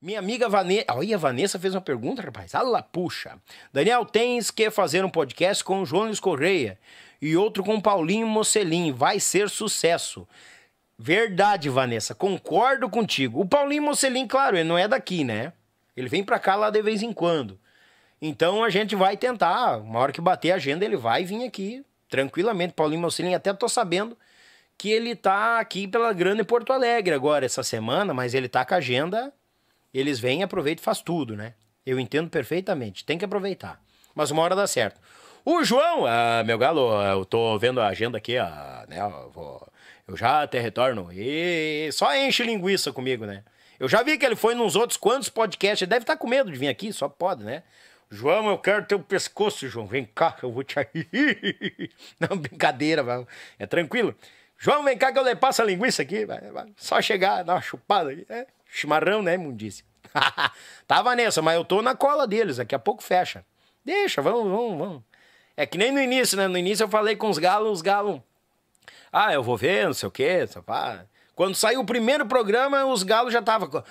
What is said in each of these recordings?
Minha amiga Vanessa. Olha, a Vanessa fez uma pergunta, rapaz. Ala, puxa. Daniel, tens que fazer um podcast com o Jones Correia e outro com o Paulinho Mocelin. Vai ser sucesso. Verdade, Vanessa. Concordo contigo. O Paulinho Mocelin, claro, ele não é daqui, né? Ele vem pra cá lá de vez em quando. Então a gente vai tentar. Uma hora que bater a agenda, ele vai vir aqui tranquilamente. Paulinho Mocelin, até tô sabendo que ele tá aqui pela Grande Porto Alegre agora, essa semana, mas ele tá com a agenda eles vêm, aproveitam e faz tudo, né? Eu entendo perfeitamente, tem que aproveitar. Mas uma hora dá certo. O João, ah, meu galo, ah, eu tô vendo a agenda aqui, ah, né? Eu, vou, eu já até retorno. E só enche linguiça comigo, né? Eu já vi que ele foi nos outros quantos podcasts. Ele deve estar tá com medo de vir aqui, só pode, né? João, eu quero teu pescoço, João. Vem cá que eu vou te. Não, brincadeira, vai. é tranquilo. João, vem cá que eu lhe passo a linguiça aqui. Vai, vai. Só chegar, dar uma chupada aqui. É. Chimarrão, né, disse. Tava nessa, mas eu tô na cola deles, daqui a pouco fecha. Deixa, vamos, vamos, vamos. É que nem no início, né? No início eu falei com os galos, os galos. Ah, eu vou ver, não sei o quê, só pá. Quando saiu o primeiro programa, os galos já estavam.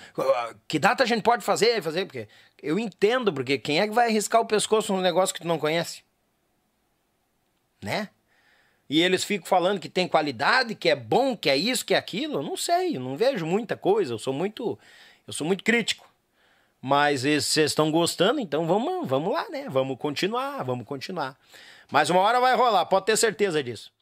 Que data a gente pode fazer? Fazer porque eu entendo, porque quem é que vai arriscar o pescoço num negócio que tu não conhece? Né? E eles ficam falando que tem qualidade, que é bom, que é isso, que é aquilo. Eu não sei, eu não vejo muita coisa. Eu sou muito, eu sou muito crítico. Mas vocês estão gostando, então vamos, vamos lá, né? Vamos continuar, vamos continuar. Mas uma hora vai rolar, pode ter certeza disso.